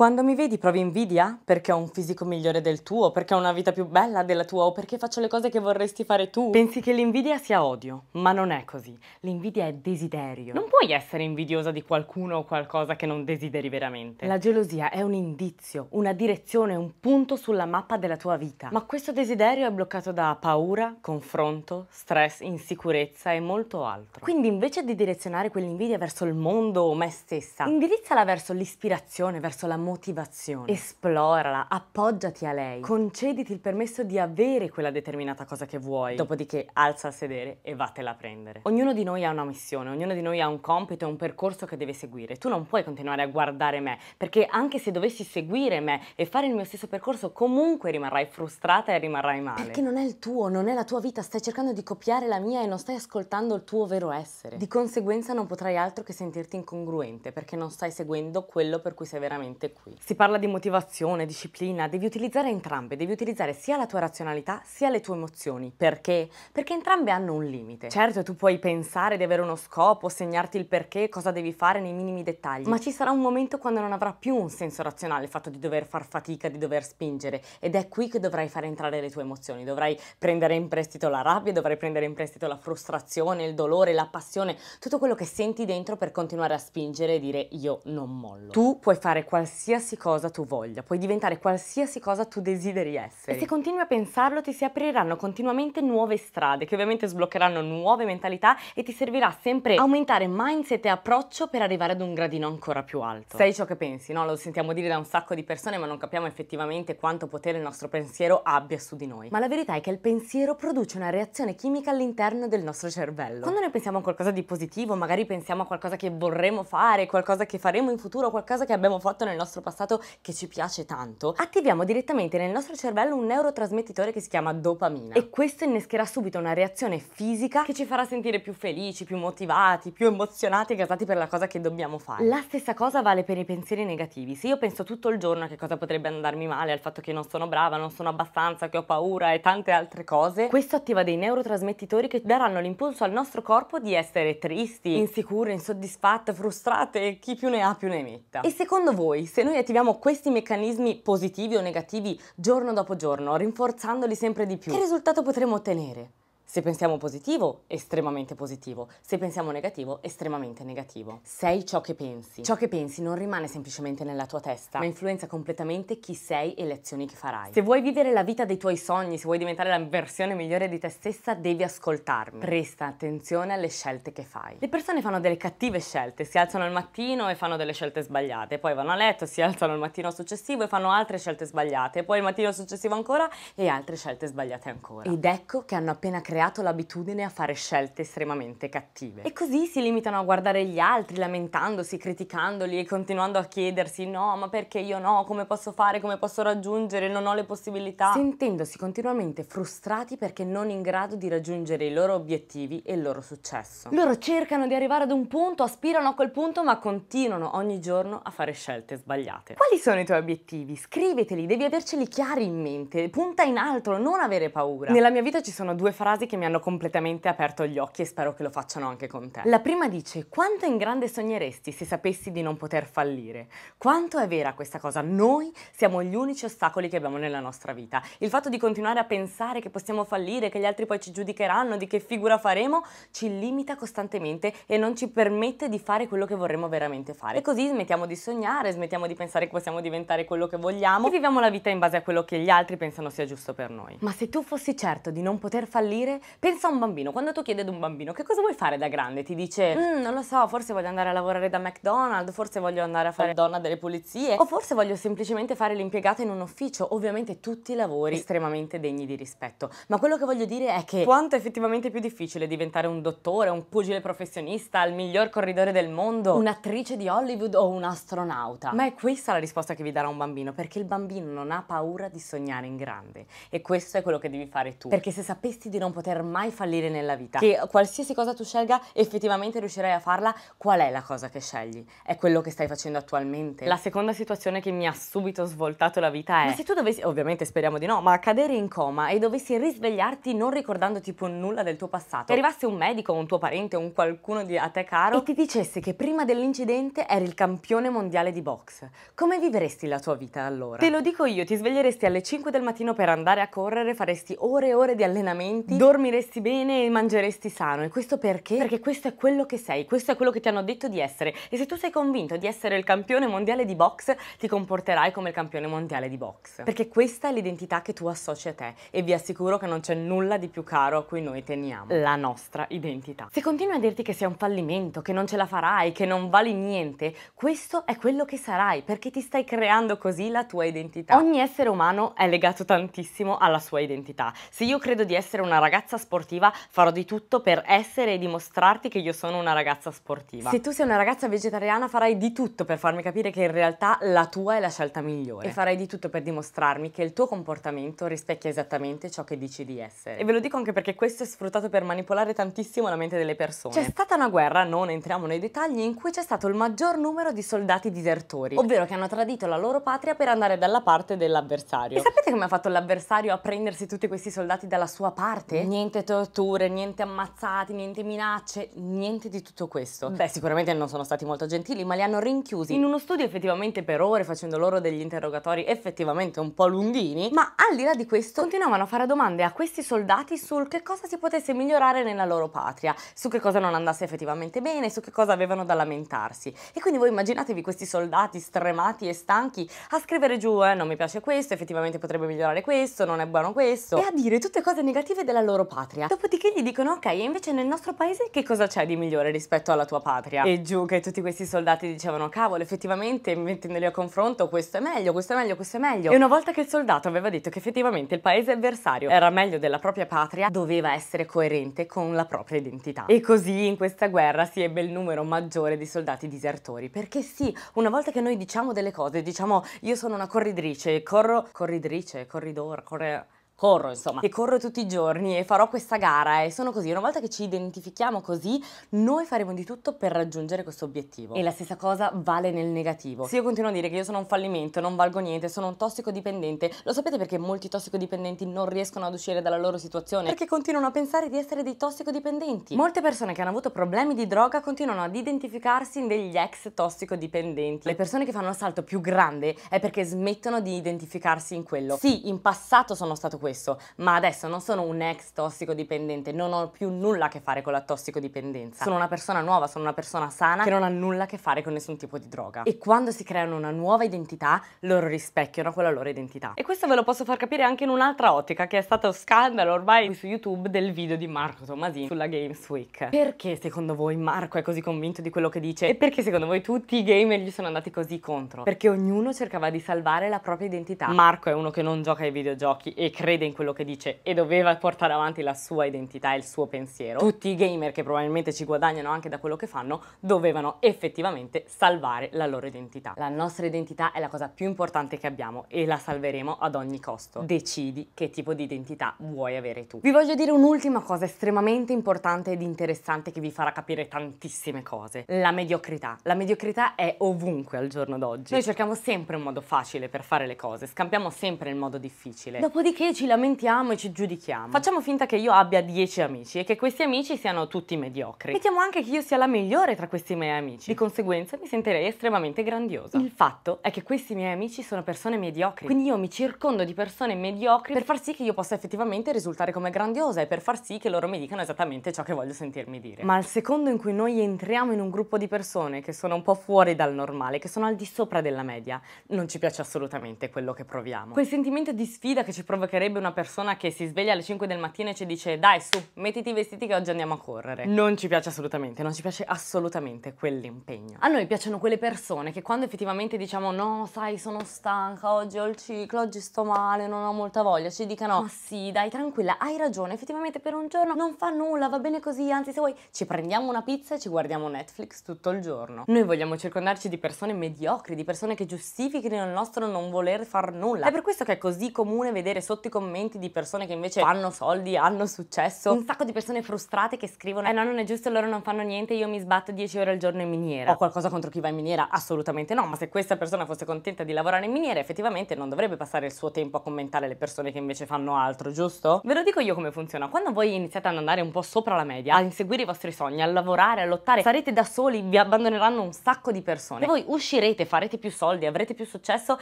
Quando mi vedi provi invidia? Perché ho un fisico migliore del tuo, perché ho una vita più bella della tua o perché faccio le cose che vorresti fare tu? Pensi che l'invidia sia odio, ma non è così. L'invidia è desiderio. Non puoi essere invidiosa di qualcuno o qualcosa che non desideri veramente. La gelosia è un indizio, una direzione, un punto sulla mappa della tua vita. Ma questo desiderio è bloccato da paura, confronto, stress, insicurezza e molto altro. Quindi invece di direzionare quell'invidia verso il mondo o me stessa, indirizzala verso l'ispirazione, verso l'amore motivazione. Esplorala, appoggiati a lei. Concediti il permesso di avere quella determinata cosa che vuoi. Dopodiché alza il sedere e vattela a prendere. Ognuno di noi ha una missione, ognuno di noi ha un compito e un percorso che deve seguire. Tu non puoi continuare a guardare me, perché anche se dovessi seguire me e fare il mio stesso percorso, comunque rimarrai frustrata e rimarrai male. Perché non è il tuo, non è la tua vita, stai cercando di copiare la mia e non stai ascoltando il tuo vero essere. Di conseguenza non potrai altro che sentirti incongruente, perché non stai seguendo quello per cui sei veramente qui qui. Si parla di motivazione, disciplina, devi utilizzare entrambe, devi utilizzare sia la tua razionalità sia le tue emozioni. Perché? Perché entrambe hanno un limite. Certo, tu puoi pensare di avere uno scopo, segnarti il perché, cosa devi fare nei minimi dettagli, ma ci sarà un momento quando non avrà più un senso razionale il fatto di dover far fatica, di dover spingere ed è qui che dovrai far entrare le tue emozioni, dovrai prendere in prestito la rabbia, dovrai prendere in prestito la frustrazione, il dolore, la passione, tutto quello che senti dentro per continuare a spingere e dire io non mollo. Tu puoi fare qualsiasi qualsiasi cosa tu voglia, puoi diventare qualsiasi cosa tu desideri essere. E se continui a pensarlo ti si apriranno continuamente nuove strade che ovviamente sbloccheranno nuove mentalità e ti servirà sempre aumentare mindset e approccio per arrivare ad un gradino ancora più alto. Sei ciò che pensi, no? Lo sentiamo dire da un sacco di persone ma non capiamo effettivamente quanto potere il nostro pensiero abbia su di noi. Ma la verità è che il pensiero produce una reazione chimica all'interno del nostro cervello. Quando noi pensiamo a qualcosa di positivo, magari pensiamo a qualcosa che vorremmo fare, qualcosa che faremo in futuro, qualcosa che abbiamo fatto nel nostro nostro passato che ci piace tanto, attiviamo direttamente nel nostro cervello un neurotrasmettitore che si chiama dopamina e questo innescherà subito una reazione fisica che ci farà sentire più felici, più motivati, più emozionati e gasati per la cosa che dobbiamo fare. La stessa cosa vale per i pensieri negativi. Se io penso tutto il giorno a che cosa potrebbe andarmi male, al fatto che non sono brava, non sono abbastanza, che ho paura e tante altre cose, questo attiva dei neurotrasmettitori che daranno l'impulso al nostro corpo di essere tristi, insicure, insoddisfatte, frustrate e chi più ne ha più ne metta. E secondo voi, se se noi attiviamo questi meccanismi positivi o negativi giorno dopo giorno, rinforzandoli sempre di più, che risultato potremo ottenere? Se pensiamo positivo, estremamente positivo. Se pensiamo negativo, estremamente negativo. Sei ciò che pensi. Ciò che pensi non rimane semplicemente nella tua testa, ma influenza completamente chi sei e le azioni che farai. Se vuoi vivere la vita dei tuoi sogni, se vuoi diventare la versione migliore di te stessa, devi ascoltarmi. Presta attenzione alle scelte che fai. Le persone fanno delle cattive scelte, si alzano al mattino e fanno delle scelte sbagliate, poi vanno a letto, si alzano al mattino successivo e fanno altre scelte sbagliate, poi il mattino successivo ancora e altre scelte sbagliate ancora. Ed ecco che hanno appena creato creato l'abitudine a fare scelte estremamente cattive. E così si limitano a guardare gli altri, lamentandosi, criticandoli e continuando a chiedersi no, ma perché io no, come posso fare, come posso raggiungere, non ho le possibilità. Sentendosi continuamente frustrati perché non in grado di raggiungere i loro obiettivi e il loro successo. Loro cercano di arrivare ad un punto, aspirano a quel punto, ma continuano ogni giorno a fare scelte sbagliate. Quali sono i tuoi obiettivi? Scriveteli, devi averceli chiari in mente, punta in alto, non avere paura. Nella mia vita ci sono due frasi che mi hanno completamente aperto gli occhi e spero che lo facciano anche con te. La prima dice quanto in grande sogneresti se sapessi di non poter fallire? Quanto è vera questa cosa? Noi siamo gli unici ostacoli che abbiamo nella nostra vita. Il fatto di continuare a pensare che possiamo fallire, che gli altri poi ci giudicheranno, di che figura faremo, ci limita costantemente e non ci permette di fare quello che vorremmo veramente fare. E così smettiamo di sognare, smettiamo di pensare che possiamo diventare quello che vogliamo e viviamo la vita in base a quello che gli altri pensano sia giusto per noi. Ma se tu fossi certo di non poter fallire, pensa a un bambino, quando tu chiedi ad un bambino che cosa vuoi fare da grande, ti dice mm, non lo so, forse voglio andare a lavorare da McDonald's, forse voglio andare a fare donna delle pulizie o forse voglio semplicemente fare l'impiegata in un ufficio, ovviamente tutti i lavori estremamente degni di rispetto, ma quello che voglio dire è che quanto è effettivamente più difficile diventare un dottore, un pugile professionista, il miglior corridore del mondo, un'attrice di Hollywood o un astronauta, ma è questa la risposta che vi darà un bambino perché il bambino non ha paura di sognare in grande e questo è quello che devi fare tu, perché se sapessi di non poter poter mai fallire nella vita, che qualsiasi cosa tu scelga effettivamente riuscirai a farla, qual è la cosa che scegli? È quello che stai facendo attualmente? La seconda situazione che mi ha subito svoltato la vita è... Ma se tu dovessi, ovviamente speriamo di no, ma cadere in coma e dovessi risvegliarti non ricordandoti più nulla del tuo passato, arrivasse un medico, un tuo parente, un qualcuno di, a te caro e ti dicesse che prima dell'incidente eri il campione mondiale di box, come vivresti la tua vita allora? Te lo dico io, ti sveglieresti alle 5 del mattino per andare a correre, faresti ore e ore di allenamenti, dormiresti bene e mangeresti sano. E questo perché? Perché questo è quello che sei, questo è quello che ti hanno detto di essere. E se tu sei convinto di essere il campione mondiale di box, ti comporterai come il campione mondiale di box. Perché questa è l'identità che tu associ a te e vi assicuro che non c'è nulla di più caro a cui noi teniamo, la nostra identità. Se continui a dirti che sei un fallimento, che non ce la farai, che non vali niente, questo è quello che sarai perché ti stai creando così la tua identità. Ogni essere umano è legato tantissimo alla sua identità. Se io credo di essere una ragazza ragazza sportiva farò di tutto per essere e dimostrarti che io sono una ragazza sportiva. Se tu sei una ragazza vegetariana farai di tutto per farmi capire che in realtà la tua è la scelta migliore e farai di tutto per dimostrarmi che il tuo comportamento rispecchia esattamente ciò che dici di essere. E ve lo dico anche perché questo è sfruttato per manipolare tantissimo la mente delle persone. C'è stata una guerra, non entriamo nei dettagli, in cui c'è stato il maggior numero di soldati disertori, ovvero che hanno tradito la loro patria per andare dalla parte dell'avversario. E sapete come ha fatto l'avversario a prendersi tutti questi soldati dalla sua parte? niente torture, niente ammazzati, niente minacce, niente di tutto questo. Mm. Beh, sicuramente non sono stati molto gentili, ma li hanno rinchiusi in uno studio effettivamente per ore, facendo loro degli interrogatori effettivamente un po' lunghini, ma al di là di questo continuavano a fare domande a questi soldati sul che cosa si potesse migliorare nella loro patria, su che cosa non andasse effettivamente bene, su che cosa avevano da lamentarsi. E quindi voi immaginatevi questi soldati stremati e stanchi a scrivere giù, eh, non mi piace questo, effettivamente potrebbe migliorare questo, non è buono questo, e a dire tutte cose negative della loro loro patria. Dopodiché gli dicono ok, e invece nel nostro paese che cosa c'è di migliore rispetto alla tua patria? E giù che tutti questi soldati dicevano cavolo, effettivamente mettendoli a confronto questo è meglio, questo è meglio, questo è meglio. E una volta che il soldato aveva detto che effettivamente il paese avversario era meglio della propria patria, doveva essere coerente con la propria identità. E così in questa guerra si ebbe il numero maggiore di soldati disertori, perché sì, una volta che noi diciamo delle cose, diciamo io sono una corridrice, corro, corridrice, corridore, corre corro insomma, e corro tutti i giorni e farò questa gara e eh. sono così, una volta che ci identifichiamo così, noi faremo di tutto per raggiungere questo obiettivo. E la stessa cosa vale nel negativo. Se io continuo a dire che io sono un fallimento, non valgo niente, sono un tossicodipendente, lo sapete perché molti tossicodipendenti non riescono ad uscire dalla loro situazione? Perché continuano a pensare di essere dei tossicodipendenti. Molte persone che hanno avuto problemi di droga continuano ad identificarsi in degli ex tossicodipendenti. Le persone che fanno il salto più grande è perché smettono di identificarsi in quello. Sì, in passato sono stato quello questo, ma adesso non sono un ex tossicodipendente, non ho più nulla a che fare con la tossicodipendenza. Sono una persona nuova, sono una persona sana che non ha nulla a che fare con nessun tipo di droga. E quando si creano una nuova identità, loro rispecchiano quella loro identità. E questo ve lo posso far capire anche in un'altra ottica che è stato scandalo ormai su YouTube del video di Marco Tomasini sulla Games Week. Perché secondo voi Marco è così convinto di quello che dice? E perché secondo voi tutti i gamer gli sono andati così contro? Perché ognuno cercava di salvare la propria identità. Marco è uno che non gioca ai videogiochi e crede crede in quello che dice e doveva portare avanti la sua identità e il suo pensiero, tutti i gamer che probabilmente ci guadagnano anche da quello che fanno, dovevano effettivamente salvare la loro identità. La nostra identità è la cosa più importante che abbiamo e la salveremo ad ogni costo. Decidi che tipo di identità vuoi avere tu. Vi voglio dire un'ultima cosa estremamente importante ed interessante che vi farà capire tantissime cose. La mediocrità. La mediocrità è ovunque al giorno d'oggi. Noi cerchiamo sempre un modo facile per fare le cose, scampiamo sempre il modo difficile. Dopodiché ci lamentiamo e ci giudichiamo. Facciamo finta che io abbia 10 amici e che questi amici siano tutti mediocri. Mettiamo anche che io sia la migliore tra questi miei amici. Di conseguenza mi sentirei estremamente grandiosa. Il fatto è che questi miei amici sono persone mediocri, quindi io mi circondo di persone mediocri per far sì che io possa effettivamente risultare come grandiosa e per far sì che loro mi dicano esattamente ciò che voglio sentirmi dire. Ma al secondo in cui noi entriamo in un gruppo di persone che sono un po' fuori dal normale, che sono al di sopra della media, non ci piace assolutamente quello che proviamo. Quel sentimento di sfida che ci provocherebbe sarebbe una persona che si sveglia alle 5 del mattino e ci dice dai su, mettiti i vestiti che oggi andiamo a correre. Non ci piace assolutamente, non ci piace assolutamente quell'impegno. A noi piacciono quelle persone che quando effettivamente diciamo no, sai, sono stanca, oggi ho il ciclo, oggi sto male, non ho molta voglia, ci dicano ma sì, dai, tranquilla, hai ragione, effettivamente per un giorno non fa nulla, va bene così, anzi se vuoi ci prendiamo una pizza e ci guardiamo Netflix tutto il giorno. Noi vogliamo circondarci di persone mediocri, di persone che giustifichino il nostro non voler far nulla. È per questo che è così comune vedere sotto i commenti commenti di persone che invece fanno soldi, hanno successo, un sacco di persone frustrate che scrivono eh no non è giusto, loro non fanno niente, io mi sbatto 10 ore al giorno in miniera. Ho qualcosa contro chi va in miniera? Assolutamente no, ma se questa persona fosse contenta di lavorare in miniera effettivamente non dovrebbe passare il suo tempo a commentare le persone che invece fanno altro, giusto? Ve lo dico io come funziona, quando voi iniziate ad andare un po' sopra la media, a inseguire i vostri sogni, a lavorare, a lottare, sarete da soli, vi abbandoneranno un sacco di persone e voi uscirete, farete più soldi, avrete più successo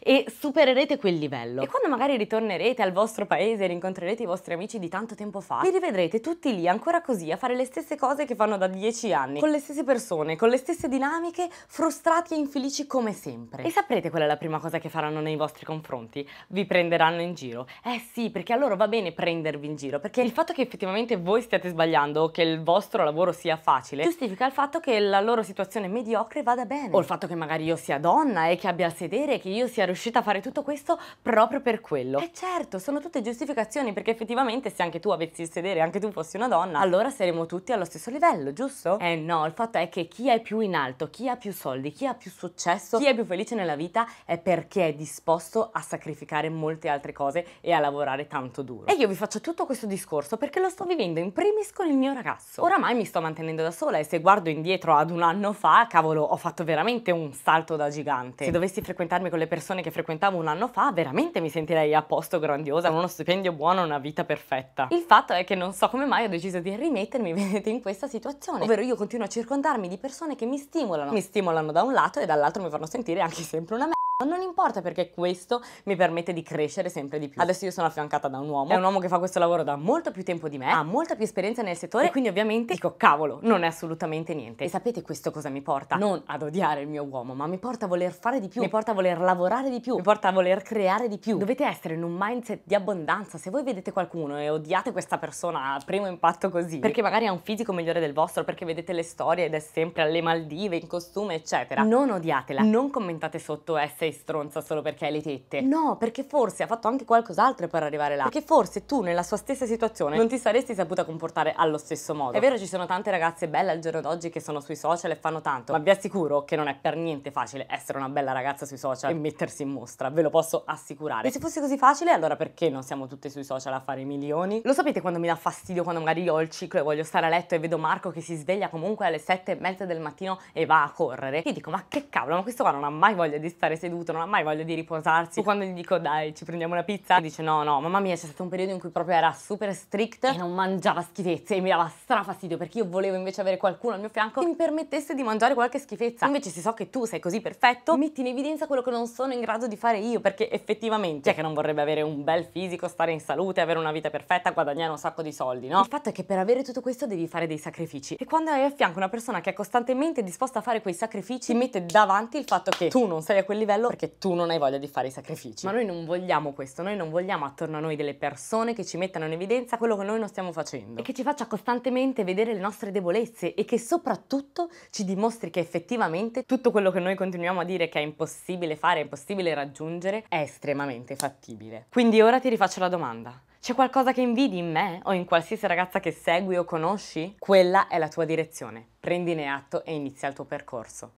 e supererete quel livello. E quando magari ritornerete al vostro vostro paese rincontrerete i vostri amici di tanto tempo fa, li rivedrete tutti lì ancora così a fare le stesse cose che fanno da dieci anni, con le stesse persone, con le stesse dinamiche, frustrati e infelici come sempre. E saprete qual è la prima cosa che faranno nei vostri confronti? Vi prenderanno in giro. Eh sì, perché a loro va bene prendervi in giro, perché il fatto che effettivamente voi stiate sbagliando o che il vostro lavoro sia facile giustifica il fatto che la loro situazione mediocre vada bene. O il fatto che magari io sia donna e che abbia il sedere e che io sia riuscita a fare tutto questo proprio per quello. E eh certo, sono sono tutte giustificazioni perché effettivamente se anche tu avessi il sedere, anche tu fossi una donna, allora saremmo tutti allo stesso livello, giusto? Eh no, il fatto è che chi è più in alto, chi ha più soldi, chi ha più successo, chi è più felice nella vita è perché è disposto a sacrificare molte altre cose e a lavorare tanto duro. E io vi faccio tutto questo discorso perché lo sto vivendo in primis con il mio ragazzo. Oramai mi sto mantenendo da sola e se guardo indietro ad un anno fa, cavolo, ho fatto veramente un salto da gigante. Se dovessi frequentarmi con le persone che frequentavo un anno fa, veramente mi sentirei a posto grandiosa da uno stipendio buono una vita perfetta. Il fatto è che non so come mai ho deciso di rimettermi, vedete, in questa situazione. Ovvero io continuo a circondarmi di persone che mi stimolano. Mi stimolano da un lato e dall'altro mi fanno sentire anche sempre una merda. Ma non importa perché questo mi permette di crescere sempre di più. Adesso io sono affiancata da un uomo, è un uomo che fa questo lavoro da molto più tempo di me, ha molta più esperienza nel settore e quindi ovviamente dico cavolo, non è assolutamente niente. E sapete questo cosa mi porta? Non ad odiare il mio uomo, ma mi porta a voler fare di più, mi porta a voler lavorare di più, mi porta a voler creare di più. Dovete essere in un mindset di abbondanza. Se voi vedete qualcuno e odiate questa persona a primo impatto così, perché magari ha un fisico migliore del vostro, perché vedete le storie ed è sempre alle Maldive in costume, eccetera, non odiatela, non commentate sotto essere sei stronza solo perché hai le tette. No, perché forse ha fatto anche qualcos'altro per arrivare là. Perché forse tu nella sua stessa situazione non ti saresti saputa comportare allo stesso modo. È vero, ci sono tante ragazze belle al giorno d'oggi che sono sui social e fanno tanto, ma vi assicuro che non è per niente facile essere una bella ragazza sui social e mettersi in mostra, ve lo posso assicurare. E se fosse così facile, allora perché non siamo tutte sui social a fare milioni? Lo sapete quando mi dà fastidio quando magari io ho il ciclo e voglio stare a letto e vedo Marco che si sveglia comunque alle sette e mezza del mattino e va a correre? Io dico, ma che cavolo, ma questo qua non ha mai voglia di stare seduto seduto, non ha mai voglia di riposarsi. Quando gli dico dai, ci prendiamo una pizza, dice no, no, mamma mia, c'è stato un periodo in cui proprio era super strict e non mangiava schifezze e mi dava strafastidio perché io volevo invece avere qualcuno al mio fianco che mi permettesse di mangiare qualche schifezza. Invece se so che tu sei così perfetto, metti in evidenza quello che non sono in grado di fare io perché effettivamente chi è che non vorrebbe avere un bel fisico, stare in salute, avere una vita perfetta, guadagnare un sacco di soldi, no? Il fatto è che per avere tutto questo devi fare dei sacrifici e quando hai a fianco una persona che è costantemente disposta a fare quei sacrifici, ti mette davanti il fatto che tu non sei a quel livello farlo perché tu non hai voglia di fare i sacrifici. Ma noi non vogliamo questo, noi non vogliamo attorno a noi delle persone che ci mettano in evidenza quello che noi non stiamo facendo e che ci faccia costantemente vedere le nostre debolezze e che soprattutto ci dimostri che effettivamente tutto quello che noi continuiamo a dire che è impossibile fare, è impossibile raggiungere, è estremamente fattibile. Quindi ora ti rifaccio la domanda. C'è qualcosa che invidi in me o in qualsiasi ragazza che segui o conosci? Quella è la tua direzione. Prendine atto e inizia il tuo percorso.